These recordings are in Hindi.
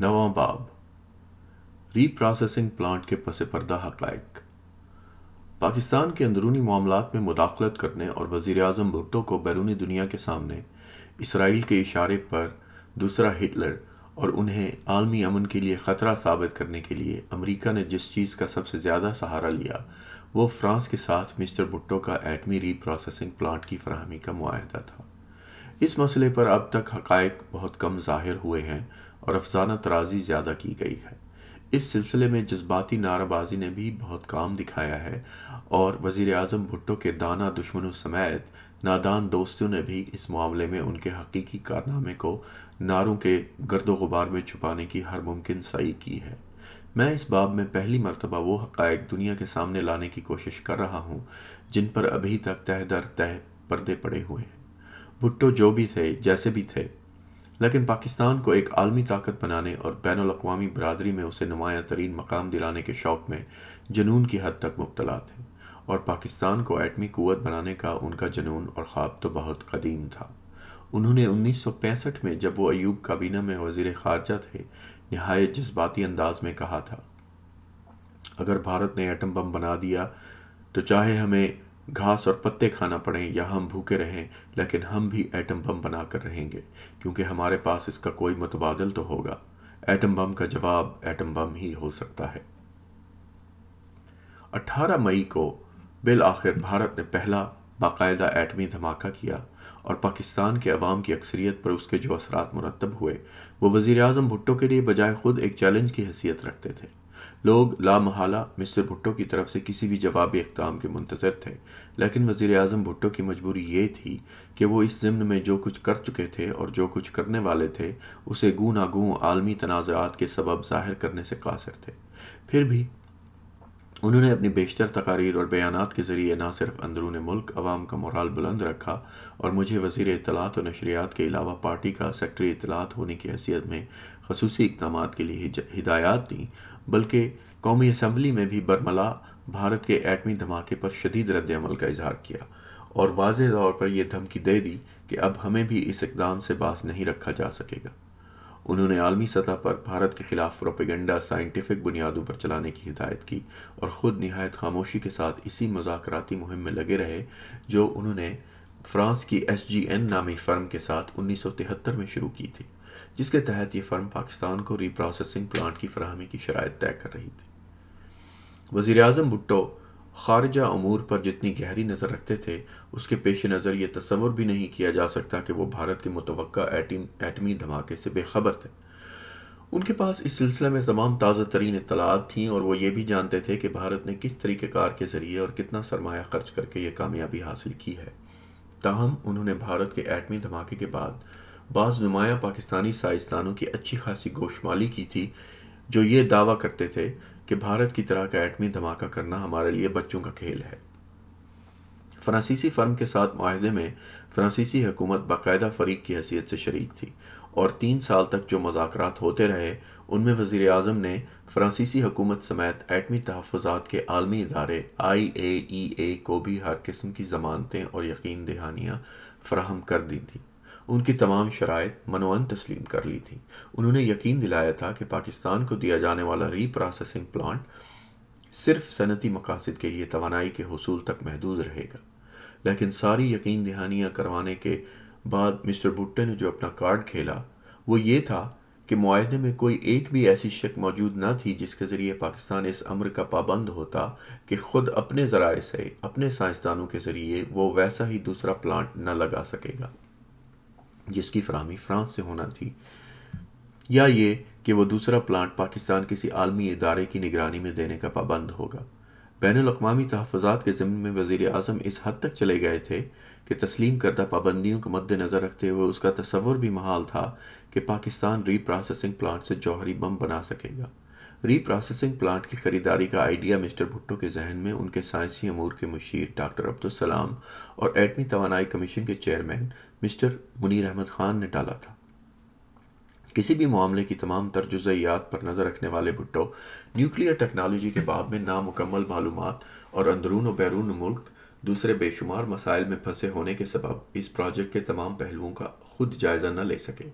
नवा बाब रीप्रोसेसिंग प्लांट के पर्दा हक़ पाकिस्तान के अंदरूनी मामला में मुदाखलत करने और वजीर अजम भुट्टो को बैरूनी दुनिया के सामने इसराइल के इशारे पर दूसरा हिटलर और उन्हें आलमी अमन के लिए ख़तरा साबित करने के लिए अमेरिका ने जिस चीज़ का सबसे ज़्यादा सहारा लिया वो फ्रांस के साथ मिस्टर भुट्टो का एटमी रीप्रोसेसिंग प्लांट की फरहमी का माहदा था इस मसले पर अब तक हक़ बहुत कम जाहिर हुए हैं और अफसाना तराजी ज़्यादा की गई है इस सिलसिले में जज्बाती नाराबाजी ने भी बहुत काम दिखाया है और वज़ी अजम भुट्टो के दाना दुश्मनों समेत नादान दोस्तों ने भी इस मामले में उनके हकीकी कारनामे को नारों के गर्द गुबार में छुपाने की हर मुमकिन सही की है मैं इस बाब में पहली मरतबा वो हक़ दुनिया के सामने लाने की कोशिश कर रहा हूँ जिन पर अभी तक तह दर तह पर्दे पड़े हुए हैं भुट्टो जो भी थे जैसे भी थे लेकिन पाकिस्तान को एक आलमी ताकत बनाने और बैन अवी बरदरी में उसे नुमाया तरीन मकाम दिलाने के शौक़ में जनून की हद तक मुबतला थे और पाकिस्तान को एटमी क़वत बनाने का उनका जुनून और ख्वाब तो बहुत कदीम था उन्होंने 1965 में जब वो अयूब काबीना में वजीर खारजा थे नहायत जज्बाती अंदाज में कहा था अगर भारत ने एटम बम बना दिया तो चाहे हमें घास और पत्ते खाना पड़े या हम भूखे रहें लेकिन हम भी एटम बम बना कर रहेंगे क्योंकि हमारे पास इसका कोई मुतबाद तो होगा एटम बम का जवाब एटम बम ही हो सकता है 18 मई को बिल आखिर भारत ने पहला बाकायदा एटमी धमाका किया और पाकिस्तान के अवाम की अक्सरियत पर उसके जो असरात मुरतब हुए वो वज़ी अजम भुट्टो के लिए बजाय ख़ुद एक चैलेंज की हैसियत रखते थे लोग ला महाला मिस्टर भुट्टो की तरफ से किसी भी जवाब इकदाम के मुंतज़र थे लेकिन वज़ी अजम भुट्टो की मजबूरी ये थी कि वो इस ज़मन में जो कुछ कर चुके थे और जो कुछ करने वाले थे उसे गू नागू आलमी तनाज़ात के सबब ज़ाहिर करने से कासर थे फिर भी उन्होंने अपनी बेशतर तकारीर और बयान के ज़रिए ना सिर्फ अंदरून मुल्क अवाम का मोरल बुलंद रखा और मुझे वज़ी इतलात और नशरियात के अलावा पार्टी का सेक्ट्री इतलात होने की हैसियत में खसूस इकदाम के लिए हिदायत दी बल्कि कौमी असम्बली में भी बरमला भारत के एटमी धमाके पर शदीद रद्दमल का इजहार किया और वाज तौर पर यह धमकी दे दी कि अब हमें भी इस इकदाम से बास नहीं रखा जा सकेगा उन्होंने आलमी सतह पर भारत के खिलाफ प्रोपेगेंडा साइंटिफिक बुनियादों पर चलाने की हिदायत की और ख़ुद नहायत खामोशी के साथ इसी मजाकती मुहिम में लगे रहे जो उन्होंने फ्रांस की एस जी एन नामी फ़र्म के साथ उन्नीस सौ तिहत्तर में शुरू की थी जिसके तहत ये फ़र्म पाकिस्तान को रीप्रोसेसिंग प्लांट की फरहमी की शराय तय कर रही थी वज़ी अजम भुट्टो खारजा अमूर पर जितनी गहरी नज़र रखते थे उसके पेश नज़र ये तस्वर भी नहीं किया जा सकता कि वो भारत के मुतव एटमी धमाके से बेखबर थे उनके पास इस सिलसिले में तमाम ताज़ा तरीन इतलात थीं और वो ये भी जानते थे कि भारत ने किस तरीक़ेकार के ज़रिए और कितना सरमाया खर्च करके ये कामयाबी हासिल की है ताहम उन्होंने भारत के एटमी धमाके के बाद बाज़ नुमाया पाकिस्तानी साइंसदानों की अच्छी खासी गोशमाली की थी जो ये दावा करते थे कि भारत की तरह का एटमी धमाका करना हमारे लिए बच्चों का खेल है फ्रांसीसी फर्म के साथ माहदे में फ्रांसीसी हुकूमत बाकायदा फरीक की हैसियत से शरीक थी और तीन साल तक जो मजाक होते रहे उनमें वज़ी अजम ने फ्रांसीसी हुकूमत समेत एटमी तहफ़ात के आलमी इदारे आई ए ए को भी हर किस्म की ज़मानतें और यकीन दहानियाँ फ्राहम कर दी थी उनकी तमाम शराय मनोअन तस्लीम कर ली थी उन्होंने यकीन दिलाया था कि पाकिस्तान को दिया जाने वाला रीप्रोसेसिंग प्लांट सिर्फ सनती मकासद के लिए तोानाई के हसूल तक महदूद रहेगा लेकिन सारी यकीन दहानियाँ करवाने के बाद मिस्टर भुट्टे ने जो अपना कार्ड खेला वो ये था कि माहदे में कोई एक भी ऐसी शक मौजूद न थी जिसके ज़रिए पाकिस्तान इस अमर का पाबंद होता कि ख़ुद अपने ज़राए से अपने साइंसदानों के ज़रिए वो वैसा ही दूसरा प्लांट न लगा सकेगा जिसकी फरहमी फ्रांस से होना थी या ये कि वह दूसरा प्लांट पाकिस्तान किसी आलमी इदारे की निगरानी में देने का पाबंद होगा बैन अवी तहफ़ात के ज़मीन में वज़ी अजम इस हद तक चले गए थे कि तस्लीम करदा पाबंदियों को मद्दनज़र रखते हुए उसका तस्वर भी महाल था कि पाकिस्तान रीप्रोसेसिंग प्लांट से जौहरी बम बना सकेगा रीप्रोसेसिंग प्लांट की खरीदारी का आइडिया मिस्टर भुट्टो के जहन में उनके साइंसी अमूर के मुशीर डॉक्टर अब्दुलसलाम और एटमी तोानाई कमीशन के चेयरमैन मिस्टर मुनीर अहमद खान ने डाला था किसी भी मामले की तमाम तरजुजैयात पर नज़र रखने वाले भुट्टो न्यूक्लियर टेक्नोलॉजी के बाद में नामुकम्मल मालूम और अंदरून व बैरून मुल्क दूसरे बेशुमार मसाइल में फंसे होने के सबब इस प्रोजेक्ट के तमाम पहलुओं का खुद जायज़ा न ले सके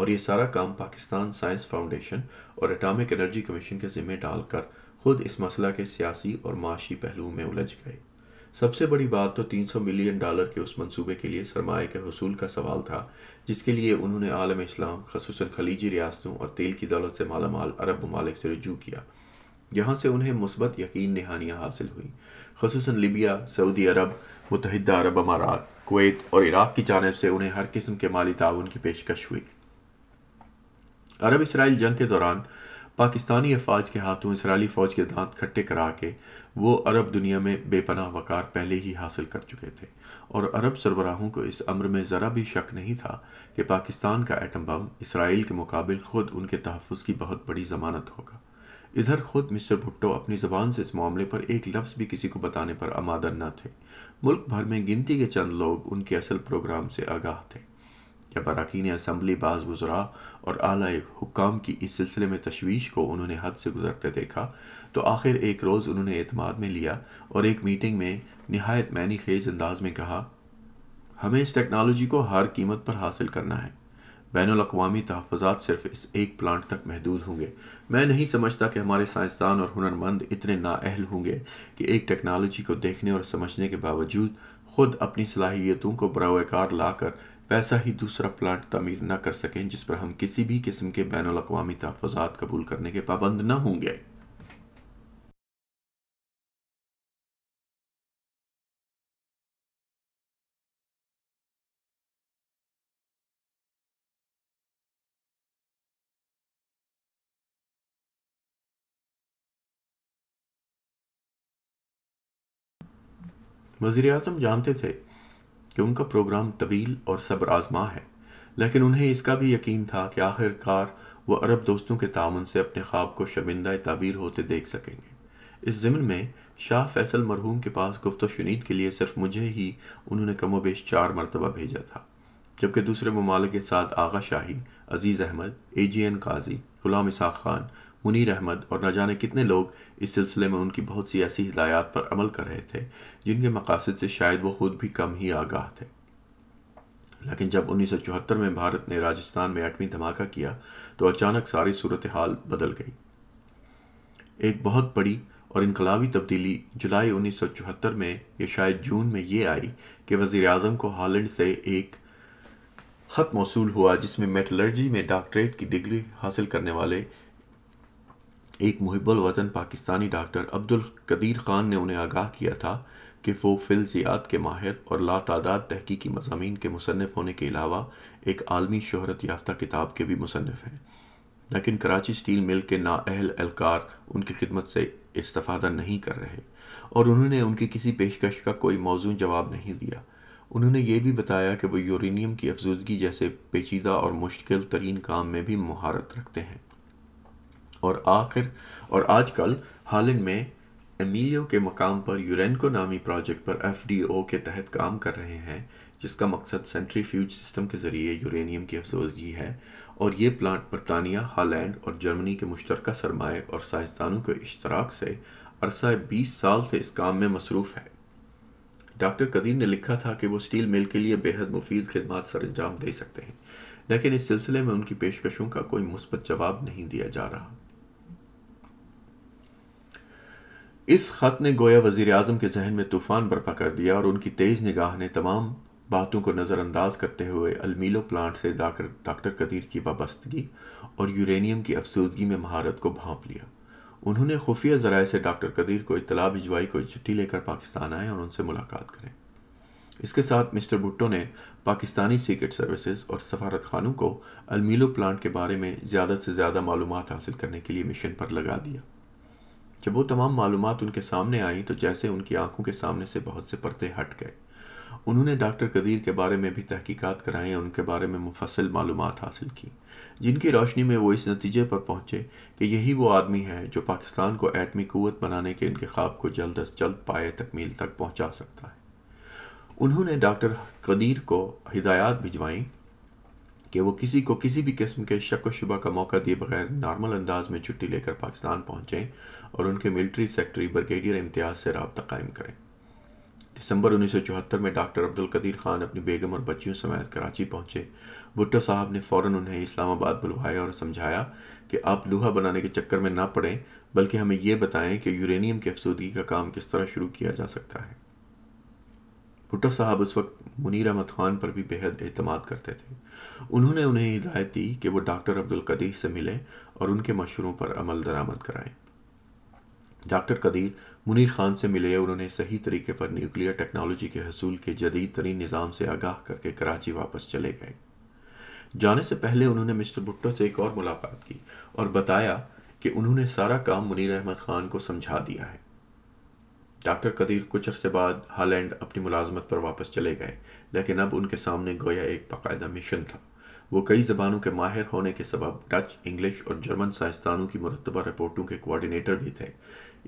और ये सारा काम पाकिस्तान साइंस फाउंडेशन और एटॉमिक एनर्जी कमीशन के ज़िम्मे डालकर खुद इस मसला के सियासी और माशी पहलुओं में उलझ गए सबसे बड़ी बात तो 300 मिलियन डॉलर के उस मंसूबे के लिए सरमाए के हसूल का सवाल था जिसके लिए उन्होंने आलम इस्लाम खसूस खलीजी रियासतों और तेल की दौलत से मालामाल अरब ममालिक से रजू किया यहाँ से उन्हें मुस्बत यकीन नहानियाँ हासिल हुई खसूस लिबिया सऊदी अरब मुतहद अरब अमारात कुवैत और इराक़ की जानब से उन्हें हर किस्म के माली ताउन की पेशकश हुई अरब इसराइल जंग के दौरान पाकिस्तानी अफवाज के हाथों इसराइली फ़ौज के दांत खट्टे करा के वो अरब दुनिया में बेपनाह वकार पहले ही हासिल कर चुके थे और अरब सरबराहों को इस अम्र में ज़रा भी शक नहीं था कि पाकिस्तान का एटम बम इसराइल के मुकाबल ख़ुद उनके तहफ़ की बहुत बड़ी ज़मानत होगा इधर खुद मिस्टर भुट्टो अपनी जबान से इस मामले पर एक लफ्ज़ भी किसी को बताने पर आमादन न थे मुल्क भर में गिनती के चंद लोग उनके असल प्रोग्राम से आगाह थे जब अरकान असम्बली बाज गुजरा और आला हुक्म की इस सिलसिले में तशवीश को उन्होंने हद से गुजरते देखा तो आखिर एक रोज़ उन्होंने अतमाद में लिया और एक मीटिंग में नहायत मैनी खेज अंदाज में कहा हमें इस टेक्नोलॉजी को हर कीमत पर हासिल करना है बैन अवी तहफ़ात सिर्फ इस एक प्लांट तक महदूद होंगे मैं नहीं समझता कि हमारे साइंसदान और हुनरमंद इतने नाअहल होंगे कि एक टेक्नोलॉजी को देखने और समझने के बावजूद ख़ुद अपनी सलाहियतों को बरवाकार ला कर वैसा ही दूसरा प्लांट तमीर न कर सकें जिस पर हम किसी भी किस्म के बैन अवी तहफ़ात कबूल करने के पाबंद न होंगे वज़ी अजम जानते थे कि उनका प्रोग्राम तवील और सब्र आजमा है लेकिन उन्हें इसका भी यकीन था कि आखिरकार वह अरब दोस्तों के तान से अपने ख्वाब को शर्मिंदा ताबीर होते देख सकेंगे इस ज़मन में शाह फैसल मरहूम के पास गुफ्त शुनीद के लिए सिर्फ मुझे ही उन्होंने कमो बेश चार मरतबा भेजा था जबकि दूसरे ममालिक के साथ Agha Shahi Aziz Ahmad A G N Qazi Ghulam Ishaq Khan Munir Ahmad और न जाने कितने लोग इस सिलसिले में उनकी बहुत सी ऐसी हिदायत पर अमल कर रहे थे जिनके मकासद से शायद वो खुद भी कम ही आगाह थे लेकिन जब 1974 में भारत ने राजस्थान में एटमी धमाका किया तो अचानक सारी सूरत हाल बदल गई एक बहुत बड़ी और इनकलाबी तब्दीली जुलाई 1974 में या शायद जून में ये आई कि वजीर अजम को हॉलैंड से एक ख़त मौसू हुआ जिसमें मेटलर्जी में डॉक्टरेट की डिग्री हासिल करने वाले एक मुहबल वतन पाकिस्तानी डॉक्टर अब्दुल कदीर ख़ान ने उन्हें आगाह किया था कि वो फ़िलज़ियात के माहिर और ला तादाद तहकीकी मजामी के मुसनफ़ होने के अलावा एक आलमी शहरत याफ्ता किताब के भी मुसनफ़ हैं लेकिन कराची स्टील मिल के नाअहल एहलकार उनकी खिदमत से इस्ता नहीं कर रहे और उन्होंने उनकी किसी पेशकश का कोई मौजूद जवाब नहीं दिया उन्होंने ये भी बताया कि वो यूरेनियम की अफजूदगी जैसे पेचीदा और मुश्किल तरीन काम में भी महारत रखते हैं और आखिर और आजकल ही में एमिलियो के मकाम पर यूरेनको नामी प्रोजेक्ट पर एफडीओ के तहत काम कर रहे हैं जिसका मकसद सेंट्रीफ्यूज सिस्टम के ज़रिए यूरेनियम की अफजोदगी है और ये प्लांट बरतानिया हालैंड और जर्मनी के मुश्तरक सरमाए और साइंसदानों के इश्तराक से अरसा बीस साल से इस काम में मसरूफ़ है डॉक्टर कदीम ने लिखा था कि वो स्टील मिल के लिए बेहद मुफीद खदमात सर अंजाम दे सकते हैं लेकिन इस सिलसिले में उनकी पेशकशों का कोई मुस्बत जवाब नहीं दिया जा रहा इस खत ने गोया वजीर अजम के जहन में तूफान बर्पा कर दिया और उनकी तेज निगाह ने तमाम बातों को नज़रअंदाज करते हुए अलमीलो प्लांट से डॉक्टर कदीर की वाबस्तगी और यूरेनियम की अफसूदगी में महारत को भांप लिया उन्होंने खुफिया जराए से डॉक्टर कदीर को इतला भिजवाई को चिट्ठी लेकर पाकिस्तान आए और उनसे मुलाकात करें इसके साथ मिस्टर भुट्टो ने पाकिस्तानी सीक्रेट सर्विसेज और सफारत खानों को अलमीलो प्लांट के बारे में ज़्यादा से ज़्यादा मालूम हासिल करने के लिए मिशन पर लगा दिया जब वो तमाम मालूम उनके सामने आई तो जैसे उनकी आंखों के सामने से बहुत से पर्दे हट गए उन्होंने डॉक्टर कदीर के बारे में भी तहकीकात कराई और उनके बारे में मुफसल मालूम हासिल की जिनकी रोशनी में वो इस नतीजे पर पहुंचे कि यही वो आदमी है जो पाकिस्तान को एटमी क़ुत बनाने के इनके ख्वाब को जल्द अज जल्द पाए तकमील तक पहुँचा सकता है उन्होंने डॉक्टर कदीर को हिदायत भिजवाईं कि वो किसी को किसी भी किस्म के शक व शुबा का मौका दिए बगैर नॉर्मल अंदाज में छुट्टी लेकर पाकिस्तान पहुंचें और उनके मिलिट्री सेक्रेटरी ब्रिगेडियर इम्तियाज़ से रबता कायम करें दिसंबर उन्नीस सौ चौहत्तर में डॉक्टर अब्दुल कदीर खान अपनी बेगम और बच्चियों समेत कराची पहुंचे भुट्टो साहब ने फ़ौर उन्हें इस्लामाबाद बुलवाया और समझाया कि आप लोहा बनाने के चक्कर में ना पड़ें बल्कि हमें यह बताएं कि यूरेनियम की अफसूदगी का काम किस तरह शुरू किया जा सकता है भुट्टो साहब उस वक्त मुनीर अहमद खान पर भी बेहद अहतमाद करते थे उन्होंने उन्हें हिदायत दी कि वो डॉक्टर अब्दुल कदीर से मिलें और उनके मशवरों पर अमल दरामद कराएं डॉक्टर कदीर मुनीर खान से मिले उन्होंने सही तरीके पर न्यूक्लियर टेक्नोलॉजी के हसूल के जदीद तरीन निज़ाम से आगाह करके कराची वापस चले गए जाने से पहले उन्होंने मिस्टर भुट्टो से एक और मुलाकात की और बताया कि उन्होंने सारा काम मुनीर अहमद खान को समझा दिया है डॉक्टर कदीर कुछ अरसे बाद हालैंड अपनी मुलाजमत पर वापस चले गए लेकिन अब उनके सामने गोया एक बाकायदा मिशन था वो कई ज़बानों के माहिर होने के सबब डच इंग्लिश और जर्मन साइंसदानों की मरतबा रिपोर्टों के कोऑर्डिनेटर भी थे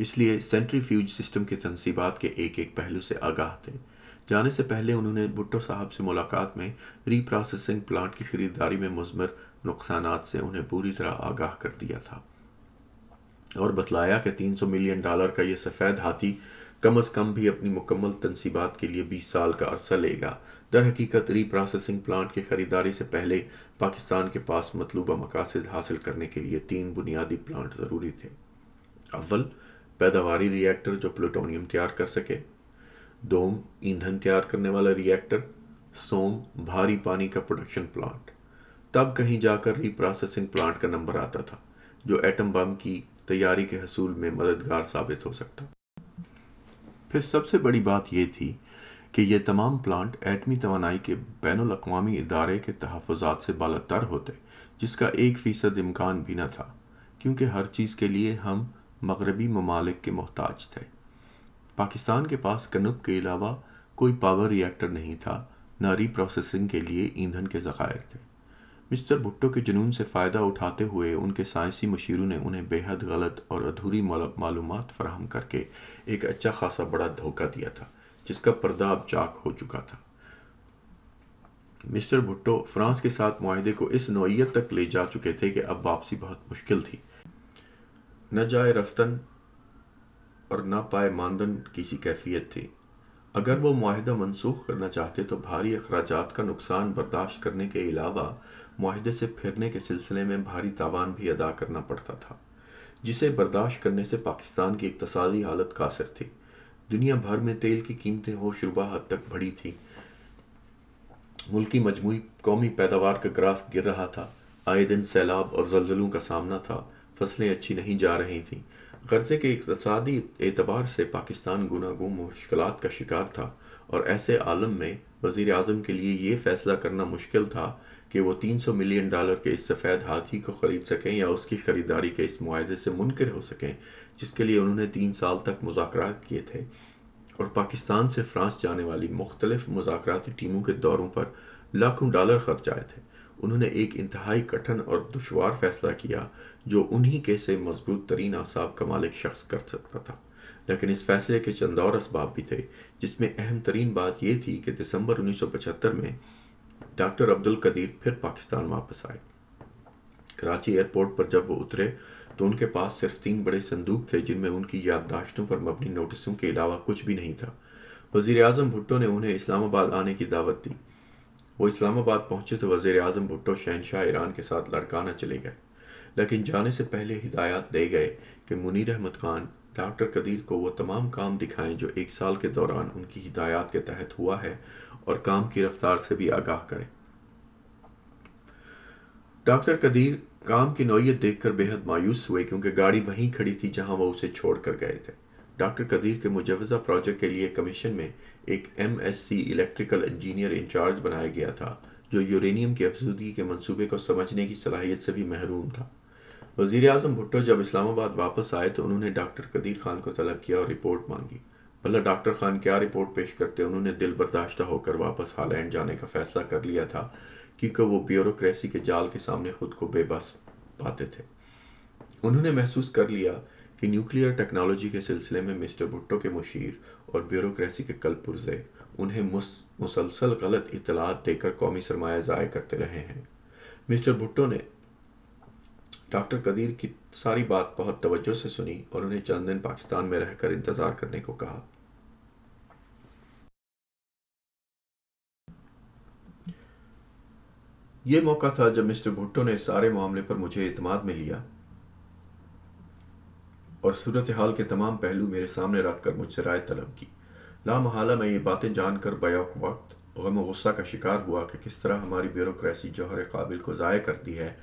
इसलिए सेंट्री फ्यूज सिस्टम की तनसीबात के एक एक पहलू से आगाह थे जाने से पहले उन्होंने भुट्टो साहब से मुलाकात में रीप्रोसेसिंग प्लांट की खरीदारी में मजमर नुकसान से उन्हें पूरी तरह आगाह कर दिया था और बतलाया कि 300 मिलियन डॉलर का यह सफ़ेद हाथी कम अज़ कम भी अपनी मुकम्मल तनसीबात के लिए बीस साल का अरसा लेगा दर हकीकत री प्रोसेसिंग प्लांट की ख़रीदारी से पहले पाकिस्तान के पास मतलूबा मकासद हासिल करने के लिए तीन बुनियादी प्लांट ज़रूरी थे अव्वल पैदावारी रिएक्टर जो प्लूटोनियम तैयार कर सके दोम ईंधन तैयार करने वाला रिएक्टर सोम भारी पानी का प्रोडक्शन प्लांट तब कहीं जाकर रीप्रोसेसिंग प्लांट का नंबर आता था जो एटम बम की तैयारी के हसूल में मददगार साबित हो सकता फिर सबसे बड़ी बात यह थी कि ये तमाम प्लांट एटमी तो के बैन अवी इदारे के तहफ़ात से बालतर होते जिसका एक फ़ीसद इम्कान भी न था क्योंकि हर चीज़ के लिए हम मगरबी ममालिक के मोहताज थे पाकिस्तान के पास कनब के अलावा कोई पावर रिएक्टर नहीं था न रीप्रोसेसिंग के लिए ईंधन के ज़ख़ायर थे मिस्टर भुट्टो के जुनून से फ़ायदा उठाते हुए उनके साइंसी मशीरों ने उन्हें बेहद गलत और अधूरी मालूम फराहम करके एक अच्छा खासा बड़ा धोखा दिया था जिसका पर्दा अब चाक हो चुका था मिस्टर भुट्टो फ्रांस के साथ माहदे को इस नौीयत तक ले जा चुके थे कि अब वापसी बहुत मुश्किल थी न जाए रफ्तन और ना पाए मानदन किसी कैफियत थी अगर वो माहिदा मनसूख करना चाहते तो भारी अखराज का नुकसान बर्दाश्त करने के अलावा माहिदे से फिरने के सिलसिले में भारी तावान भी अदा करना पड़ता था जिसे बर्दाश्त करने से पाकिस्तान की इकतसादी हालत कासर थी दुनिया भर में तेल की कीमतें होशरुबा हद तक बढ़ी थी मुल्क मजमू कौमी पैदावार का ग्राफ गिर रहा था आए दिन सैलाब और जलजलों का सामना था फसलें अच्छी नहीं जा रही थीं कर्जे के इकतदी एतबार से पाकिस्तान गुना गुम मुश्किल का शिकार था और ऐसे आलम में वजीर अजम के लिए ये फैसला करना मुश्किल था कि वह तीन सौ मिलियन डॉलर के इस सफ़ेद हाथी को ख़रीद सकें या उसकी ख़रीदारी के इस माहे से मुनकर हो सकें जिसके लिए उन्होंने तीन साल तक मुजाकर किए थे और पाकिस्तान से फ्रांस जाने वाली मुख्तलिफ मुजाकती टीमों के दौरों पर लाखों डॉलर खर्च आए थे उन्होंने एक इंतहाई कठिन और दुशवार फैसला किया जो उन्हीं के से मजबूत तरीन आसाब का मालिक शख्स कर सकता था लेकिन इस फैसले के चंदौर इसबाब भी थे जिसमें अहम तरीन बात यह थी कि दिसंबर 1975 में डॉक्टर अब्दुल कदीर फिर पाकिस्तान वापस आए कराची एयरपोर्ट पर जब वो उतरे तो उनके पास सिर्फ तीन बड़े संदूक थे जिनमें उनकी याददाश्तों पर मबनी नोटिसों के अलावा कुछ भी नहीं था वजीर अजम भुट्टो ने उन्हें इस्लामाबाद आने की दावत दी वो इस्लामाबाद पहुंचे तो वजीर अजम भुट्टो शहनशाह ईरान के साथ लड़काना चले गए लेकिन जाने से पहले हिदायत दे गए कि मुनीर अहमद खान डॉक्टर कदीर को वो तमाम काम दिखाएं जो एक साल के दौरान उनकी हिदायत के तहत हुआ है और काम की रफ्तार से भी आगाह करें डॉक्टर कदीर काम की नौीयत देखकर बेहद मायूस हुए क्योंकि गाड़ी वहीं खड़ी थी जहां वो उसे छोड़ कर गए थे डॉक्टर कदीर के मुजवज़ा प्रोजेक्ट के लिए कमीशन में एक M S C electrical engineer incharge बनाया गया था जो यूरेनियम की अफजूदगी के मंसूबे को समझने की सलाहियत से भी महरूम था वज़ी अजम भुट्टो जब इस्लामाबाद वापस आए तो उन्होंने डॉक्टर कदीर खान को तलब किया और रिपोर्ट मांगी भला डॉक्टर खान क्या रिपोर्ट पेश करते उन्होंने दिल बर्दाश्त होकर वापस हालैंड जाने का फैसला कर लिया था क्योंकि वो ब्यूरोसी के जाल के सामने खुद को बेबस पाते थे उन्होंने महसूस कर लिया कि न्यूक्लियर टेक्नोलॉजी के सिलसिले में मिस्टर भुट्टो के मुशीर और ब्यूरोक्रेसी के कलपुर्जे उन्हें मुसलसल गलत इतलात देकर कौमी सरमाया ज़ाय करते रहे हैं मिस्टर भुट्टो ने डॉक्टर कदीर की सारी बात बहुत तवज्जो से सुनी और उन्हें चंद दिन पाकिस्तान में रहकर इंतज़ार करने को कहा ये मौका था जब मिस्टर भुट्टो ने सारे मामले पर मुझे इतमाद में लिया और सूरत हाल के तमाम पहलू मेरे सामने रख कर मुझसे राय तलब की लामहाला मैं ये बातें जानकर बयाक वक्त गम गुस्सा का शिकार हुआ कि किस तरह हमारी ब्यूरोसी जौहर काबिल को ज़ाय करती है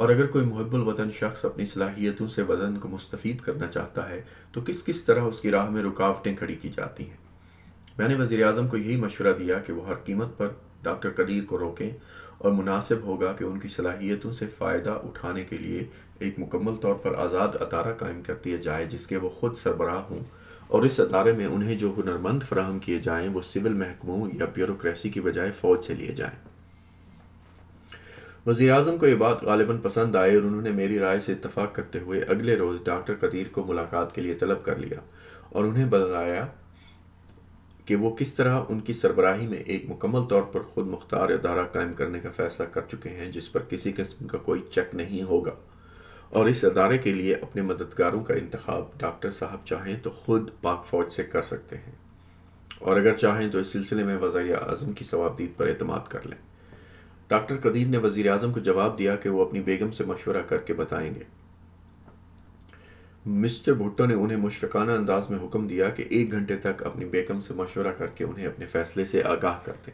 और अगर कोई महबुल वतन शख्स अपनी सलाहियतों से वतन को मुस्तफ़ करना चाहता है तो किस किस तरह उसकी राह में रुकावटें खड़ी की जाती हैं मैंने वज़ी अजम को यही मशवरा दिया कि वह हर कीमत पर डॉक्टर कदीर को रोकें और मुनासिब होगा कि उनकी सलाहियतों से फ़ायदा उठाने के लिए एक मुकम्मल तौर पर आज़ाद अदारा कायम कर दिया जाए जिसके वो खुद सरबराह हों और इस अदारे में उन्हें जो हुनरमंद फ्राहम किए जाएँ वो सिविल महकमों या ब्यूरोसी की बजाय फ़ौज से लिए जाएँ वज़ी अजम को ये बात गालिबा पसंद आई और उन्होंने मेरी राय से इतफ़ाक़ करते हुए अगले रोज़ डॉक्टर कदीर को मुलाकात के लिए तलब कर लिया और उन्हें बताया कि वो किस तरह उनकी सरबराही में एक मुकम्मल तौर पर ख़ुद मुख्तार अदारा कायम करने का फ़ैसला कर चुके हैं जिस पर किसी किस्म का कोई चेक नहीं होगा और इस अदारे के लिए अपने मददगारों का इंतखब डॉक्टर साहब चाहें तो ख़ुद पाक फ़ौज से कर सकते हैं और अगर चाहें तो इस सिलसिले में वज़ी अजम की सवाबदीद पर अहतम कर लें डॉक्टर कदीर ने वज़ी अजम को जवाब दिया कि वो अपनी बेगम से मशवरा करके बताएंगे मिस्टर भुट्टो ने उन्हें मुशफिकाना अंदाज में हुक्म दिया कि एक घंटे तक अपनी बेगम से मशवरा करके उन्हें अपने फैसले से आगाह कर दें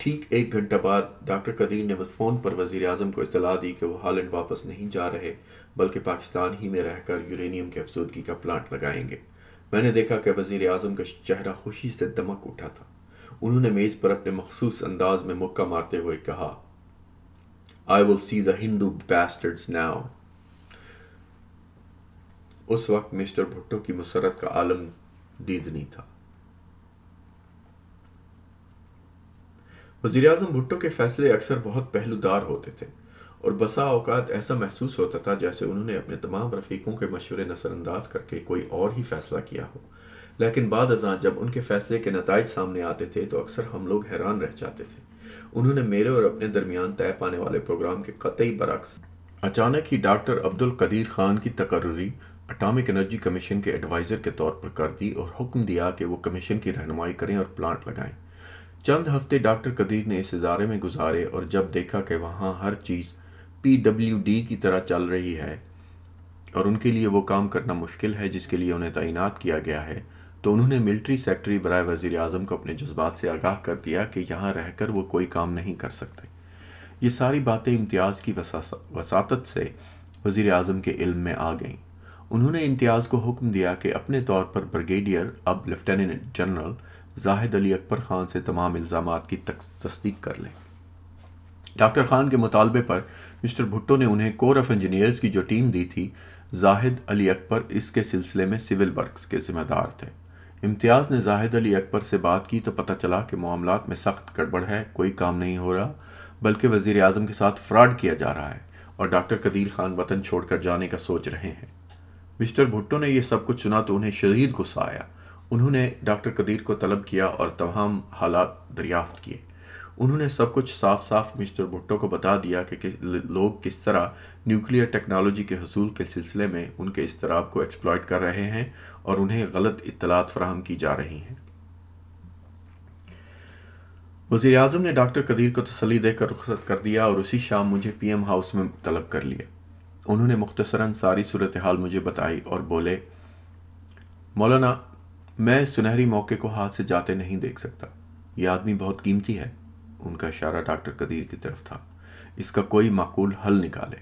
ठीक एक घंटा बाद डॉक्टर कदीर ने फ़ोन पर वजीर अजम को इतला दी कि वह हालैंड वापस नहीं जा रहे बल्कि पाकिस्तान ही में रहकर यूरेनियम की अफसूदगी का प्लांट लगाएंगे मैंने देखा कि वजीर अजम का चेहरा खुशी से दमक उठा था उन्होंने मेज़ पर अपने मखसूस अंदाज में मुक्का मारते हुए कहा I will see the Hindu bastards now उस वक्त मिस्टर भुट्टो की मुसरत का आलम दीदनी था वजीर अजम भुट्टो के फैसले अक्सर बहुत पहलूदार होते थे और बसा औकात ऐसा महसूस होता था जैसे उन्होंने अपने तमाम रफीकों के मशवरे नज़रअंदाज करके कोई और ही फैसला किया हो लेकिन बाद अजा जब उनके फैसले के नतज सामने आते थे तो अक्सर हम लोग हैरान रह जाते थे उन्होंने मेरे और अपने दरमियान तय पाने वाले प्रोग्राम के कतई बरक्स अचानक ही डॉक्टर अब्दुल कदीर खान की तकर्री अटामिक एनर्जी कमीशन के एडवाइज़र के तौर पर कर दी और हुक्म दिया कि वो कमीशन की रहनुमाई करें और प्लांट लगाएं चंद हफ्ते डॉक्टर कदीर ने इस इदारे में गुजारे और जब देखा कि वहाँ हर चीज़ डी की तरह चल रही है और उनके लिए वो काम करना मुश्किल है जिसके लिए उन्हें तैनात किया गया है तो उन्होंने मिलिट्री सेक्रेटरी बरए वज़ी अजम को अपने जज्बात से आगाह कर दिया कि यहाँ रह कर वो कोई काम नहीं कर सकते ये सारी बातें इम्तियाज़ की वसात से वज़ी अजम के इल्म में आ गईं उन्होंने इम्तियाज़ को हुक्म दिया कि अपने तौर पर ब्रिगेडियर अब लेफ्टिनेंट जनरल जाहिद अली अकबर खान से तमाम इल्ज़ाम की तस्दीक कर लें डॉक्टर खान के मुतालबे पर मिस्टर भुट्टो ने उन्हें कोर ऑफ इंजीनियर्स की जो टीम दी थी जाहिद अली अकबर इसके सिलसिले में सिविल वर्क्स के ज़िम्मेदार थे इम्तियाज़ ने जाहिद अली अकबर से बात की तो पता चला कि मामला में सख्त गड़बड़ है कोई काम नहीं हो रहा बल्कि वज़ी अजम के साथ फ़्रॉड किया जा रहा है और डॉक्टर कदीर खान वतन छोड़कर जाने का सोच रहे हैं मिस्टर भुट्टो ने यह सब कुछ सुना तो उन्हें शदीद गुस्सा आया उन्होंने डॉक्टर कदीर को तलब किया और तमाम हालात दरियाफ्त किए उन्होंने सब कुछ साफ साफ मिस्टर भुट्टो को बता दिया कि, लोग किस तरह न्यूक्लियर टेक्नोलॉजी के हसूल के सिलसिले में उनके इसतराब को एक्सप्लॉयट कर रहे हैं और उन्हें गलत इतलात फ्राहम की जा रही हैं वजीर अजम ने डॉक्टर कदीर को तसली देकर रुखसत कर दिया और उसी शाम मुझे पी एम हाउस में तलब कर लिया उन्होंने मुख्तसरा सारी सूरत हाल मुझे बताई और बोले मौलाना मैं सुनहरी मौके को हाथ से जाते नहीं देख सकता यह आदमी बहुत कीमती है उनका इशारा डॉक्टर कदीर की तरफ था इसका कोई माकूल हल निकाले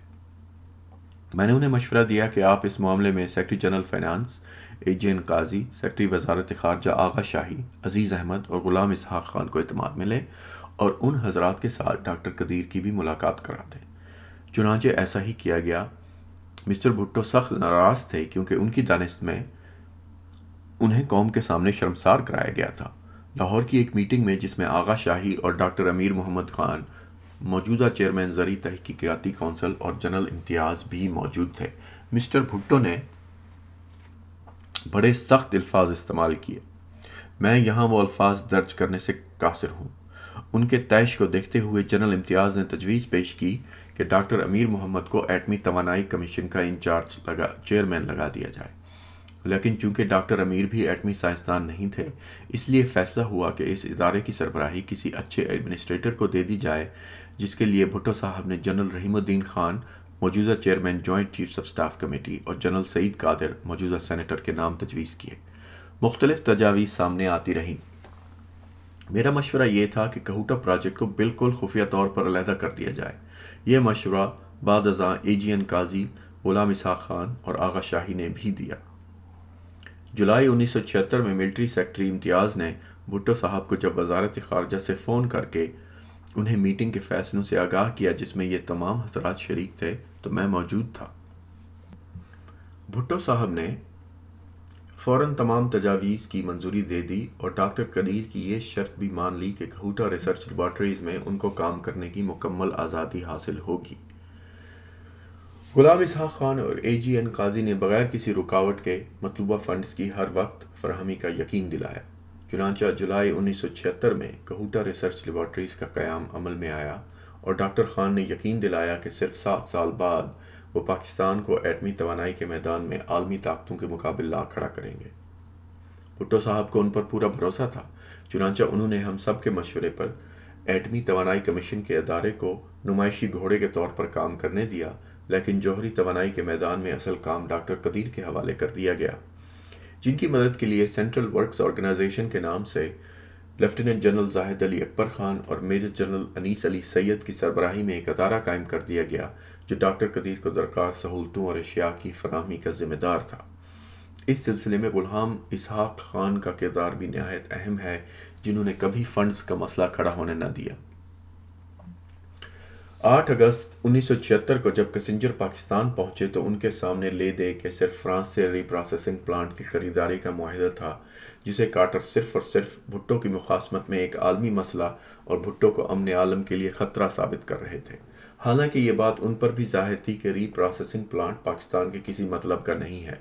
मैंने उन्हें मशवरा दिया कि आप इस मामले में secretary general finance A J N Qazi secretary वजारत खारजा आगा शाही अजीज़ अहमद और ग़ुलाम इसहाक खान को अतमाद में लें और उन हजरात के साथ डॉक्टर कदीर की भी मुलाकात करा दें चुनाचे ऐसा ही किया गया मिस्टर भुट्टो सख्त नाराज़ थे क्योंकि उनकी दानिश में उन्हें कौम के सामने शर्मसार कराया गया था लाहौर की एक मीटिंग में जिसमें आगा शाही और डॉक्टर अमीर मोहम्मद खान मौजूदा चेयरमैन जरी तहकीकती कौंसिल और जनरल इम्तियाज़ भी मौजूद थे मिस्टर भुट्टो ने बड़े सख्त अल्फाज इस्तेमाल किए मैं यहाँ वो अल्फाज दर्ज करने से कासिर हूँ उनके तैश को देखते हुए जनरल इम्तियाज़ ने तजवीज़ पेश की कि डॉक्टर अमीर मोहम्मद को एटमी तोानाई कमीशन का इंचार्ज लगा चेयरमैन लगा दिया जाए लेकिन चूंकि डॉक्टर अमीर भी एटमी साइंसदान नहीं थे इसलिए फैसला हुआ कि इस इदारे की सरबराही किसी अच्छे एडमिनिस्ट्रेटर को दे दी जाए जिसके लिए भुट्टो साहब ने जनरल रहीमुद्दीन खान मौजूदा chairman joint chiefs of staff committee और जनरल सईद कादिर मौजूदा सेनेटर के नाम तजवीज़ किए मुख्तलिफ तजावीज़ सामने आती रहीं मेरा मशवरा ये था कि कहूटा प्रोजेक्ट को बिल्कुल खुफिया तौर पर अलहदा कर दिया जाए ये मशवरा बाद अजा ए जी एन काजी गुलाम इसा खान और आगा शाही ने भी दिया जुलाई उन्नीस सौ छिहत्तर में मिल्ट्री सेक्रेटरी इम्तियाज़ ने भुट्टो साहब को जब वजारत खारजा से फ़ोन करके उन्हें मीटिंग के फैसलों से आगाह किया जिसमें ये तमाम हजरात शरीक थे तो मैं मौजूद था भुट्टो साहब ने फौरन तमाम तजावीज़ की मंजूरी दे दी और डॉक्टर कदीर की यह शर्त भी मान ली कि कहूटा रिसर्च लेबार्ट्रीज़ में उनको काम करने की मुकम्मल आज़ादी हासिल होगी गुलाम इसहा खान और ए जी एन काजी ने बगैर किसी रुकावट के मतलूबा फंड्स की हर वक्त फरहमी का यकीन दिलाया चुनाचा जुलाई उन्नीस सौ छिहत्तर में कहूटा रिसर्च लेबार्ट्रीज़ का क्याम अमल में आया और डॉक्टर खान ने यकीन दिलाया कि सिर्फ सात साल बाद वो पाकिस्तान को एटमी तोानाई के मैदान में आलमी ताकतों के मुकाबले ला खड़ा करेंगे भुट्टो साहब को उन पर पूरा भरोसा था चुनाचा उन्होंने हम सब के मशवरे पर एटमी तोानाई कमीशन के अदारे को नुमाइशी घोड़े के तौर पर काम करने दिया लेकिन जौहरी तोानाई के मैदान में असल काम डॉक्टर कदीर के हवाले कर दिया गया जिनकी मदद के लिए सेंट्रल वर्क्स ऑर्गेनाइजेशन के नाम से लेफ्टिनेंट जनरल जाहिद अली अकबर खान और मेजर जनरल अनीस अली सैयद की सरबराही में एक अदारा कायम कर दिया गया जो डॉक्टर कदीर को दरकार सहूलतों और अशिया की फरहमी का जिम्मेदार था इस सिलसिले में गुलाम इसहाक खान का किरदार भी नहायत अहम है जिन्होंने कभी फंड्स का मसला खड़ा होने न दिया 8 अगस्त 1976 को जब कसिंजर पाकिस्तान पहुंचे तो उनके सामने ले दे के सिर्फ फ्रांस से रीप्रोसेसिंग प्लांट की खरीदारी का माहा था जिसे काटर सिर्फ और सिर्फ भुट्टो की मुखासमत में एक आलमी मसला और भुट्टो को अमन आलम के लिए ख़तरा साबित कर रहे थे हालांकि ये बात उन पर भी जाहिर थी कि रीप्रोसेसिंग प्लांट पाकिस्तान के किसी मतलब का नहीं है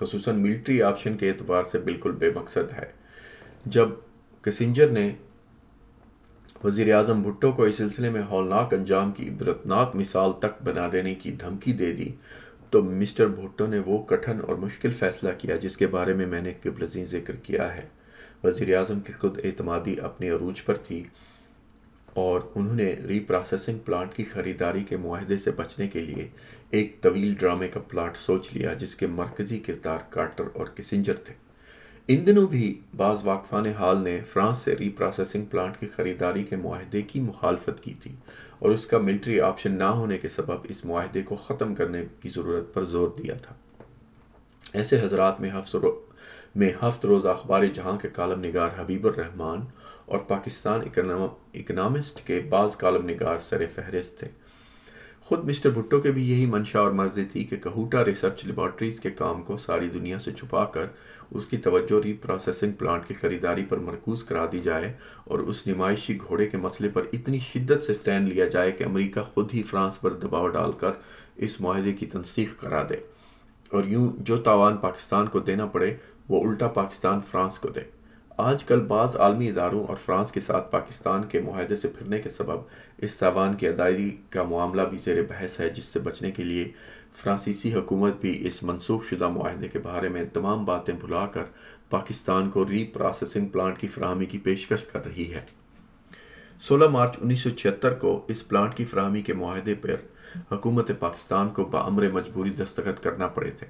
खसूस मिल्ट्री ऑप्शन के अतबार से बिल्कुल बेमकसद है जब कसिंजर ने वजीर अजम भुट्टो को इस सिलसिले में हौलनाक अंजाम की इबरतनाक मिसाल तक बना देने की धमकी दे दी तो मिस्टर भुट्टो ने वो कठिन और मुश्किल फ़ैसला किया जिसके बारे में मैंने किबलजी जिक्र किया है वजीर अजम की खुद अतमादी अपने अरूज पर थी और उन्होंने रीप्रोसेसिंग प्लांट की ख़रीदारी के माहदे से बचने के लिए एक तवील ड्रामे का प्लाट सोच लिया जिसके मरकज़ी किरदार कार्टर और किसिंजर थे इन दिनों भी बाज़ वाकफान हाल ने फ्रांस से रीप्रोसेसिंग प्लांट की ख़रीदारी के माहदे की मुखालफत की थी और उसका मिल्ट्री ऑप्शन ना होने के सबब इस माहदे को ख़त्म करने की ज़रूरत पर जोर दिया था ऐसे हजरात में हफ्स में हफ्त रोज़ अखबार जहाँ के कालम नगार हबीबुररहमान और पाकिस्तान इकनामिस्ट के बाज़ कालम नगार सर फहरिस्त थे खुद मिस्टर भुट्टो के भी यही मंशा और मर्जी थी कि कहूटा रिसर्च लेबॉर्टरीज के काम को सारी दुनिया से छुपा कर उसकी तवज्जो री प्रोसेसिंग प्लांट की खरीदारी पर मरकूज करा दी जाए और उस नुमाइशी घोड़े के मसले पर इतनी शिद्दत से स्टैंड लिया जाए कि अमरीका खुद ही फ्रांस पर दबाव डालकर इस माहे की तनसीख करा दे और यूँ जो तावान पाकिस्तान को देना पड़े वो उल्टा पाकिस्तान फ्रांस को दे आजकल बाज़ आलमी इदारों और फ्रांस के साथ पाकिस्तान के माहदे से फिरने के सबब इस तावान की अदायगी का मामला भी जेर बहस है जिससे बचने के लिए फ्रांसीसी हकूमत भी इस मनसूख शुदा माहे के बारे में तमाम बातें भुला कर पाकिस्तान को री प्रोसेसिंग प्लान की फ्राहमी की पेशकश कर रही है सोलह मार्च उन्नीस सौ छिहत्तर को इस प्लान की फ्राहमी के माहदे पर हुकूमत पाकिस्तान को बामर मजबूरी दस्तखत करना पड़े थे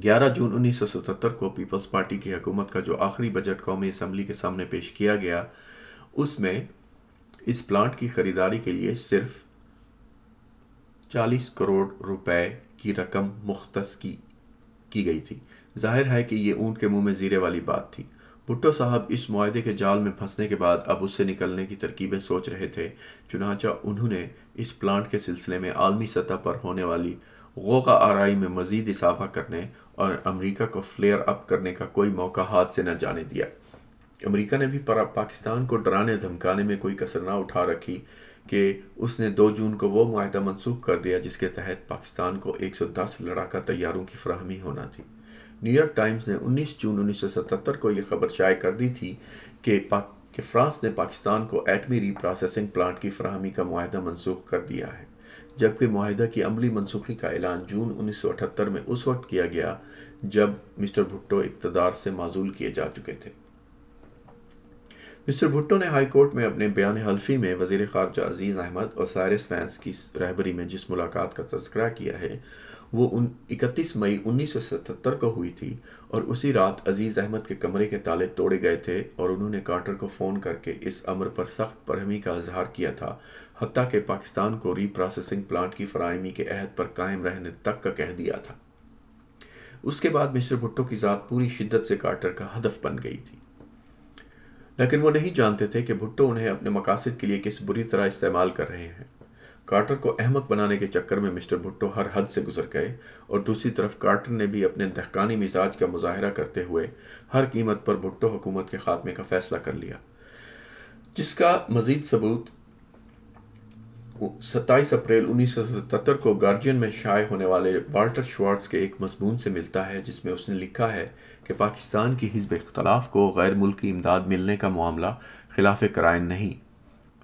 11 जून 1977 को पीपल्स पार्टी की हकूमत का जो आखिरी बजट कौमी असम्बली के सामने पेश किया गया उसमें इस प्लांट की ख़रीदारी के लिए सिर्फ 40 करोड़ रुपए की रकम मुख्त की की गई थी जाहिर है कि ये ऊंट के मुंह में जीरे वाली बात थी भुट्टो साहब इस माहे के जाल में फंसने के बाद अब उससे निकलने की तरकीबें सोच रहे थे चुनाचा उन्होंने इस प्लांट के सिलसिले में आलमी सतह पर होने वाली गोगा आरई में मजीद इजाफा करने और अमरीका को फ्लेयर अप करने का कोई मौका हाथ से न जाने दिया अमरीका ने भी पाकिस्तान को डराने धमकाने में कोई कसर ना उठा रखी कि उसने दो जून को वो माहा मनसूख कर दिया जिसके तहत पाकिस्तान को 110 लड़ाका तैयारों की फ्राहमी होना थी न्यूयॉर्क टाइम्स ने 19 जून 1977 को यह खबर शाये कर दी थी कि कि फ्रांस ने पाकिस्तान को एटमी रीप्रोसेसिंग प्लांट की फ्राहमी का माहा मनसूख कर दिया है जबकि माहिदा की अमली मनसूखी का ऐलान जून 1978 में उस वक्त किया गया जब मिस्टर भुट्टो इकतदार से माजूल किए जा चुके थे मिस्टर भुट्टो ने हाई कोर्ट में अपने बयान हल्फी में वजीर खारजा अजीज़ अहमद और सारिस फैंस की रहबरी में जिस मुलाकात का तस्करा किया है वो उन इकतीस मई उन्नीस सौ सतहत्तर को हुई थी और उसी रात अजीज़ अहमद के कमरे के ताले तोड़े गए थे और उन्होंने कार्टर को फ़ोन करके इस अमर पर सख्त बरहमी का इजहार किया था हती कि पाकिस्तान को रीप्रोसेसिंग प्लांट की फरहमी के अहद पर कायम रहने तक का कह दिया था उसके बाद मिस्टर भुट्टो की ज़ात पूरी शिद्दत से कार्टर का हदफ बन गई थी लेकिन वो नहीं जानते थे कि भुट्टो उन्हें अपने मकासद के लिए किस बुरी तरह इस्तेमाल कर रहे हैं कार्टर को अहमक बनाने के चक्कर में मिस्टर भुट्टो हर हद से गुजर गए और दूसरी तरफ कार्टर ने भी अपने दहकानी मिजाज का मुजाहरा करते हुए हर कीमत पर भुट्टो हुकूमत के खात्मे का फैसला कर लिया जिसका मजीद सबूत 27 अप्रैल 1977 को गार्जियन में शाये होने वाले वाल्टर श्वार्ट्स के एक मजमून से मिलता है जिसमें उसने लिखा है कि पाकिस्तान की हिजब इख्तलाफ को गैर मुल्की इमदाद मिलने का मामला खिलाफ कराइन नहीं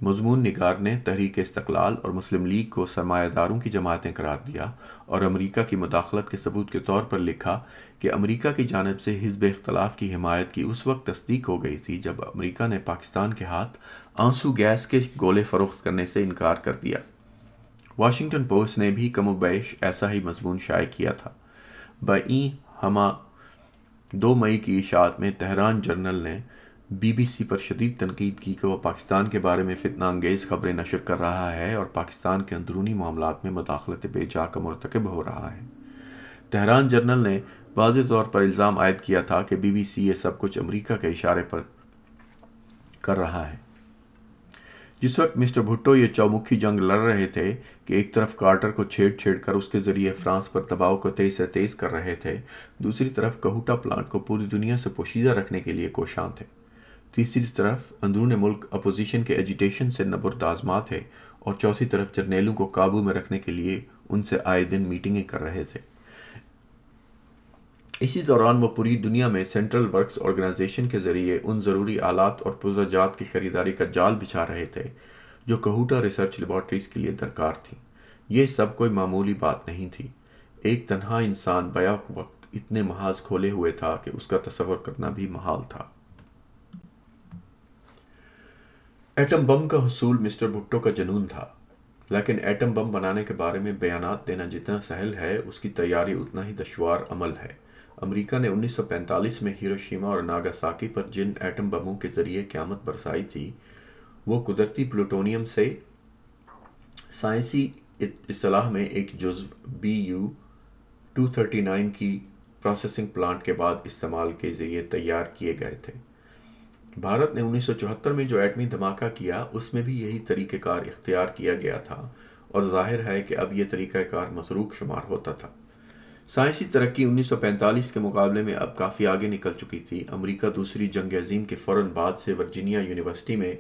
मजमून निगार ने तहरीक इस्तलाल और मुस्लिम लीग को सरमादारों की जमातें करार दिया और अमरीका की मुदाखलत के सबूत के तौर पर लिखा कि अमरीका की जानब से हिजब इख्तलाफ की हिमायत की उस वक्त तस्दीक हो गई थी जब अमरीका ने पाकिस्तान के हाथ आंसू गैस के गोले फरोख्त करने से इनकार कर दिया वाशिंगटन पोस्ट ने भी कम वैश ऐसा ही मजमून शाये किया था बई हम दो मई की इशात में तहरान जर्नल ने बीबीसी पर शदीद तनकीद की कि वह पाकिस्तान के बारे में फितना अंगेज़ खबरें नशर कर रहा है और पाकिस्तान के अंदरूनी मामला में मदाखलत बेजा का मरतकब हो रहा है तहरान जर्नल ने वाज तौर पर इल्ज़ाम आयद किया था कि बीबीसी ये सब कुछ अमरीका के इशारे पर कर रहा है जिस वक्त मिस्टर भुट्टो ये चौमुखी जंग लड़ रहे थे कि एक तरफ कार्टर को छेड़ छेड़ कर उसके ज़रिए फ्रांस पर दबाव को तेज़ से तेज़ कर रहे थे दूसरी तरफ कहूटा प्लांट को पूरी दुनिया से पोशीदा रखने के लिए कोशां थे तीसरी तरफ अंदरून मुल्क अपोजिशन के एजिटेशन से नबरदाज़मा थे और चौथी तरफ जर्नेलों को काबू में रखने के लिए उनसे आए दिन मीटिंगें कर रहे थे इसी दौरान वो पूरी दुनिया में सेंट्रल वर्क्स ऑर्गेनाइजेशन के ज़रिए उन ज़रूरी आलात और पुजाजात की खरीदारी का जाल बिछा रहे थे जो कहूटा रिसर्च लेबॉर्ट्रीज़ के लिए दरकार थी ये सब कोई मामूली बात नहीं थी एक तनहा इंसान बया वक्त इतने महाज खोले हुए था कि उसका तस्वर करना भी महाल था एटम बम का हसूल मिस्टर भुट्टो का जनून था लेकिन एटम बम बनाने के बारे में बयान देना जितना सहल है उसकी तैयारी उतना ही दुशवार अमल है अमेरिका ने 1945 में हिरोशिमा और नागासाकी पर जिन एटम बमों के ज़रिए क़्यामत बरसाई थी वो कुदरती प्लूटोनियम से साइंसी असलाह में एक जुज्व बी यू 239 की प्रोसेसिंग प्लांट के बाद इस्तेमाल के ज़रिए तैयार किए गए थे भारत ने 1974 में जो एटमी धमाका किया उसमें भी यही तरीक़ेकार इख्तियार किया गया था और जाहिर है कि अब यह तरीक़ाकार मसरूक शुमार होता था साइंसी तरक्की 1945 के मुकाबले में अब काफ़ी आगे निकल चुकी थी अमेरिका दूसरी जंग अजीम के फ़ौर बाद से वर्जीनिया यूनिवर्सिटी में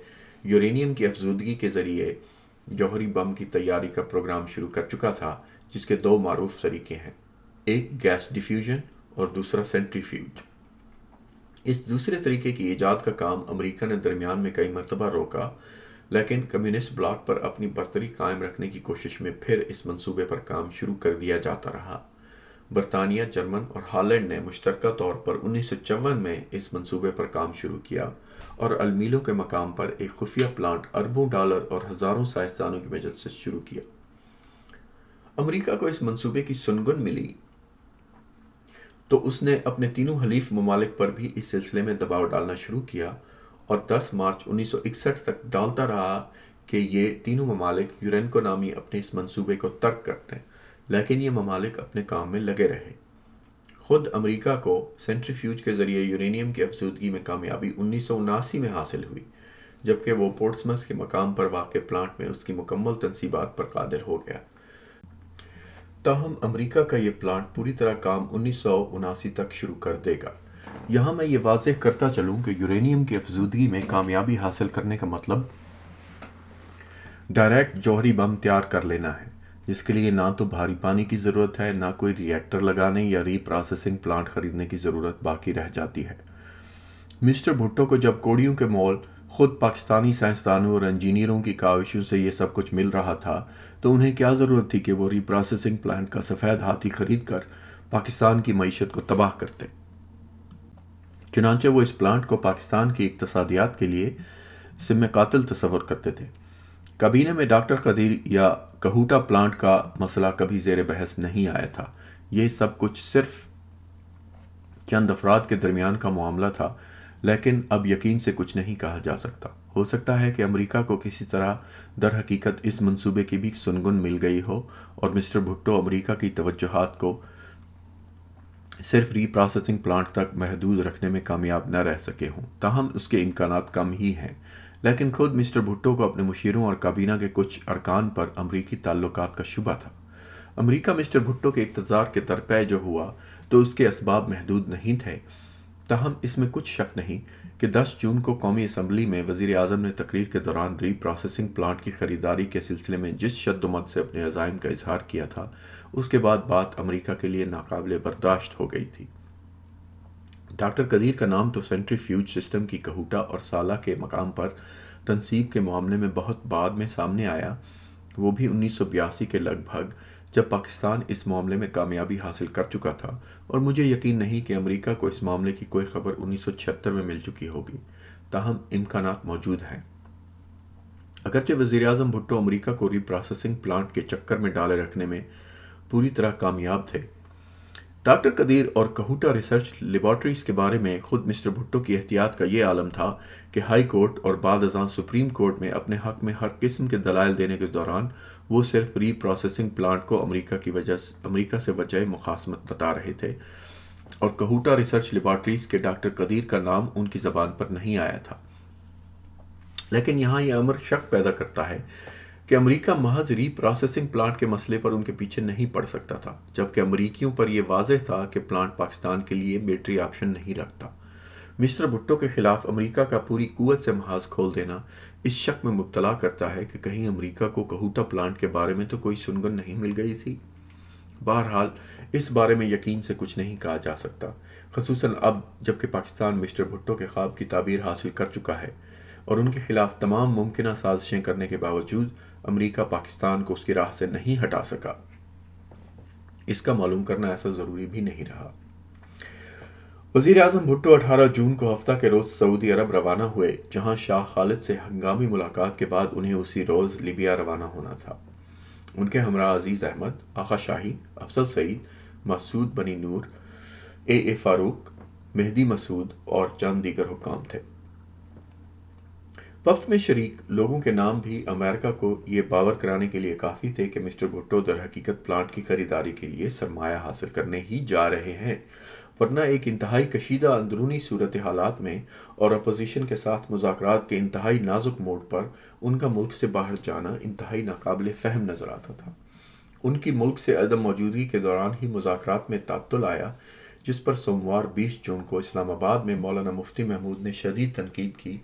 यूरेनियम की अफजूदगी के ज़रिए जौहरी बम की तैयारी का प्रोग्राम शुरू कर चुका था जिसके दो मरूफ तरीके हैं एक गैस डिफ्यूजन और दूसरा सेंट्रीफ्यूज इस दूसरे तरीके की ईजाद का काम अमेरिका ने दरमियान में कई मरतबा रोका लेकिन कम्युनिस्ट ब्लॉक पर अपनी बरतरी कायम रखने की कोशिश में फिर इस मंसूबे पर काम शुरू कर दिया जाता रहा बरतानिया जर्मन और हॉलैंड ने मुश्तर तौर पर उन्नीस में इस मंसूबे पर काम शुरू किया और अलमीलों के मकाम पर एक खुफिया प्लांट अरबों डॉलर और हज़ारों साइंसदानों की मदद से शुरू किया अमेरिका को इस मंसूबे की सुनगुन मिली तो उसने अपने तीनों हलीफ ममालिक पर भी इस सिलसिले में दबाव डालना शुरू किया और 10 मार्च 1961 तक डालता रहा कि ये तीनों ममालिक यूरेनको नामी अपने इस मंसूबे को तर्क करते हैं लेकिन ये ममालिक अपने काम में लगे रहे खुद अमेरिका को सेंट्रीफ्यूज के ज़रिए यूरेनियम की अफजूदगी में कामयाबी उन्नीस में हासिल हुई जबकि वो पोर्ट्समस के मकाम पर वाक़ प्लांट में उसकी मुकम्मल तनसीबात पर कादिर हो गया ताहम अमेरिका का ये प्लांट पूरी तरह काम उन्नीस तक शुरू कर देगा यहाँ मैं ये वाजह करता चलूँ कि यूरेनियम की अफजूदगी में कामयाबी हासिल करने का मतलब डायरेक्ट जौहरी बम तैयार कर लेना है जिसके लिए ना तो भारी पानी की ज़रूरत है ना कोई रिएक्टर लगाने या रीप्रोसेसिंग प्लांट खरीदने की ज़रूरत बाकी रह जाती है मिस्टर भुट्टो को जब कोड़ियों के मॉल ख़ुद पाकिस्तानी साइंसदानों और इंजीनियरों की काविशों से यह सब कुछ मिल रहा था तो उन्हें क्या ज़रूरत थी कि वो रीप्रोसेसिंग प्लांट का सफ़ेद हाथी ख़रीद कर पाकिस्तान की मीशत को तबाह करते चुनाचे वो इस प्लांट को पाकिस्तान की इकतसादियात के लिए सिम कतल तस्वर करते थे कबीने में डॉक्टर कदीर या कहूटा प्लांट का मसला कभी जेर बहस नहीं आया था ये सब कुछ सिर्फ चंद अफराद के दरमियान का मामला था लेकिन अब यकीन से कुछ नहीं कहा जा सकता हो सकता है कि अमेरिका को किसी तरह दर हकीकत इस मंसूबे की भी सुनगुन मिल गई हो और मिस्टर भुट्टो अमेरिका की तवज्जोहात को सिर्फ रीप्रोसेसिंग प्लांट तक महदूद रखने में कामयाब न रह सके हों ताहम उसके इम्कान कम ही हैं लेकिन खुद मिस्टर भुट्टो को अपने मुशीरों और काबीना के कुछ अरकान पर अमरीकी ताल्लुक का शुबा था अमरीका मिस्टर भुट्टो के इकतदार के तरपे जो हुआ तो उसके इसबाब महदूद नहीं थे तहम इसमें कुछ शक नहीं कि 10 जून को कौमी असम्बली में वजीर अजम ने तकरीर के दौरान री प्रोसेसिंग प्लांट की खरीदारी के सिलसिले में जिस शदोमद से अपने अजायम का इजहार किया था उसके बाद बात अमरीका के लिए नाकबिल बर्दाश्त हो गई थी डॉक्टर कदीर का नाम तो सेंट्री फ्यूज सिस्टम की कहूटा और साला के मकाम पर तनसीब के मामले में बहुत बाद में सामने आया वो भी उन्नीस के लगभग जब पाकिस्तान इस मामले में कामयाबी हासिल कर चुका था और मुझे यकीन नहीं कि अमेरिका को इस मामले की कोई खबर उन्नीस में मिल चुकी होगी ताहम इम्कान मौजूद हैं अगरचे वजीर अजम भुट्टो अमरीका को रीप्रोसेसिंग प्लांट के चक्कर में डाले रखने में पूरी तरह कामयाब थे डॉक्टर कदीर और कहूटा रिसर्च लेबॉरटरीज के बारे में खुद मिस्टर भुट्टो की एहतियात का ये आलम था कि हाई कोर्ट और बाद अजां सुप्रीम कोर्ट में अपने हक में हर किस्म के दलाल देने के दौरान वो सिर्फ री प्रोसेसिंग प्लांट को अमरीका की वजह अमरीका से वजह मुखासमत बता रहे थे और कहूटा रिसर्च लेबॉरटरीज के डॉक्टर कदीर का नाम उनकी ज़बान पर नहीं आया था लेकिन यहाँ यह अमर शक पैदा करता है कि अमेरिका महज रीप्रोसेसिंग प्लांट के मसले पर उनके पीछे नहीं पड़ सकता था जबकि अमरीकियों पर यह वाज था कि प्लांट पाकिस्तान के लिए मिलिट्री ऑप्शन नहीं रखता मिस्टर भुट्टो के खिलाफ अमेरिका का पूरी कुत से महाज खोल देना इस शक में मुबतला करता है कि कहीं अमेरिका को कहूता प्लांट के बारे में तो कोई सुनगन नहीं मिल गई थी बहरहाल इस बारे में यकीन से कुछ नहीं कहा जा सकता खसूस अब जबकि पाकिस्तान मिस्टर भुट्टो के ख्वाब की ताबीर हासिल कर चुका है और उनके खिलाफ तमाम मुमकिन साजिशें करने के बावजूद अमेरिका पाकिस्तान को उसकी राह से नहीं हटा सका इसका मालूम करना ऐसा ज़रूरी भी नहीं रहा वजीर अजम भुट्टो 18 जून को हफ्ता के रोज़ सऊदी अरब रवाना हुए जहां शाह खालिद से हंगामी मुलाकात के बाद उन्हें उसी रोज़ लीबिया रवाना होना था उनके हमरा अजीज़ अहमद आका शाही अफसल सईद मसूद बनी नूर ए ए फारूक मेहदी मसूद और चंद दीगर हुकाम थे वफ्त में शरीक लोगों के नाम भी अमेरिका को ये बावर कराने के लिए काफ़ी थे कि मिस्टर भुट्टो दर हकीकत प्लांट की खरीदारी के लिए सरमाया हासिल करने ही जा रहे हैं वरना एक इंतहाई कशीदा अंदरूनी सूरत हालात में और अपोजिशन के साथ मुजाकर के इंतहाई नाजुक मोड पर उनका मुल्क से बाहर जाना इंतहाई नाकबिल फहम नज़र आता था उनकी मुल्क से अदम मौजूदगी के दौरान ही मुजाकर में तातुल आया जिस पर सोमवार 20 जून को इस्लामाबाद में मौलाना मुफ्ती महमूद ने शदीद तनकीद की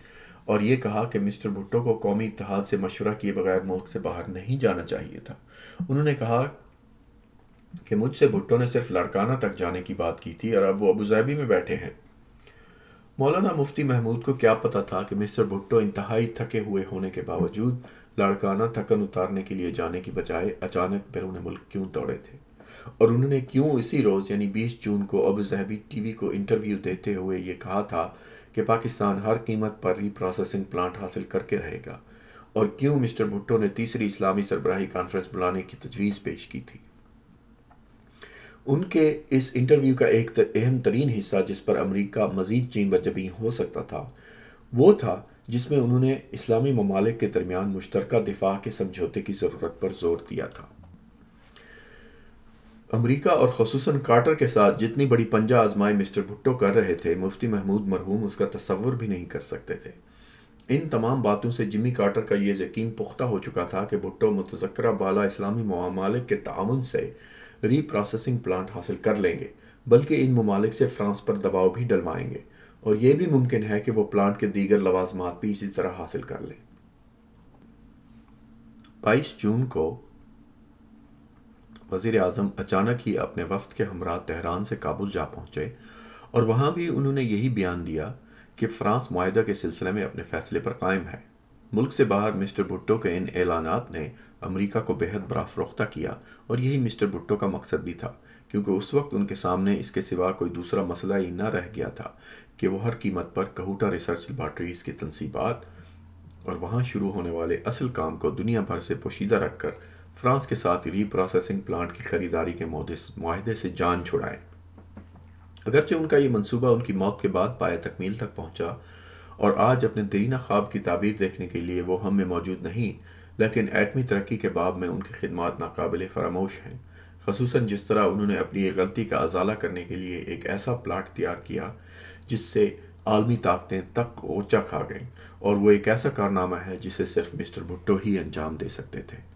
और ये कहा कि मिस्टर भुट्टो को कौमी इतिहाद से मशवरा किए बगैर मुल्क से बाहर नहीं जाना चाहिए था उन्होंने कहा कि मुझसे भुट्टो ने सिर्फ लड़काना तक जाने की बात की थी और अब वो अबूजैबी में बैठे हैं मौलाना मुफ्ती महमूद को क्या पता था कि मिस्टर भुट्टो इंतहाई थके हुए होने के बावजूद लड़काना थकन उतारने के लिए जाने की बजाय अचानक बैरून मुल्क क्यों दौड़े थे और उन्होंने क्यों इसी रोज़ यानी 20 जून को अबू जहबी टीवी को इंटरव्यू देते हुए ये कहा था कि पाकिस्तान हर कीमत पर रीप्रोसेसिंग प्लांट हासिल करके रहेगा और क्यों मिस्टर भुट्टो ने तीसरी इस्लामी सरबराही कॉन्फ्रेंस बुलाने की तजवीज़ पेश की थी उनके इस इंटरव्यू का एक अहम तरीन हिस्सा जिस पर अमरीका मजीद चीन बजबी हो सकता था वो था जिसमें उन्होंने इस्लामी ममालिक के दरमियान मुश्तरक दिफा के समझौते की ज़रूरत पर जोर दिया था अमेरिका और खसूस कार्टर के साथ जितनी बड़ी पंजा आजमाई मिस्टर भुट्टो कर रहे थे मुफ्ती महमूद मरहूम उसका तस्वुर भी नहीं कर सकते थे इन तमाम बातों से जिमी कार्टर का ये यकीन पुख्ता हो चुका था कि भुट्टो मुतजकरा बाला इस्लामी ममालिक के तान से रीप्रोसेसिंग प्लांट हासिल कर लेंगे बल्कि इन ममालिक से फ्रांस पर दबाव भी डलवाएंगे और यह भी मुमकिन है कि वह प्लांट के दीगर लवाजमात भी इसी तरह हासिल कर लें बाईस जून को वजीर अजम अचानक ही अपने वफद के हमरा तहरान से काबुल जा पहुँचे और वहाँ भी उन्होंने यही बयान दिया कि फ़्रांस माहा के सिलसिले में अपने फैसले पर कायम है मुल्क से बाहर मिस्टर भुट्टो के इन ऐलानात ने अमरीका को बेहद फरोख्ता किया और यही मिस्टर भुट्टो का मकसद भी था क्योंकि उस वक्त उनके सामने इसके सिवा कोई दूसरा मसला ही ना रह गया था कि वह हर कीमत पर कहूटा रिसर्च लेबार्ट्रीज़ की तनसीबात और वहाँ शुरू होने वाले असल काम को दुनिया भर से पोशीदा रख कर फ्रांस के साथ रीप्रोसेसिंग प्लांट की खरीदारी के माहदे से जान छुड़ाएं अगरचे उनका ये मंसूबा उनकी मौत के बाद पाए तकमील तक पहुंचा और आज अपने दरीना ख्वाब की ताबीर देखने के लिए वो हम में मौजूद नहीं लेकिन एटमी तरक्की के बाब में उनकी खिदमत नाकबिल फरामोश हैं खसूस जिस तरह उन्होंने अपनी गलती का अजाला करने के लिए एक ऐसा प्लाट तैयार किया जिससे आलमी ताकतें तक ओचा खा गईं और वो एक ऐसा कारनामा है जिसे सिर्फ मिस्टर भुट्टो ही अंजाम दे सकते थे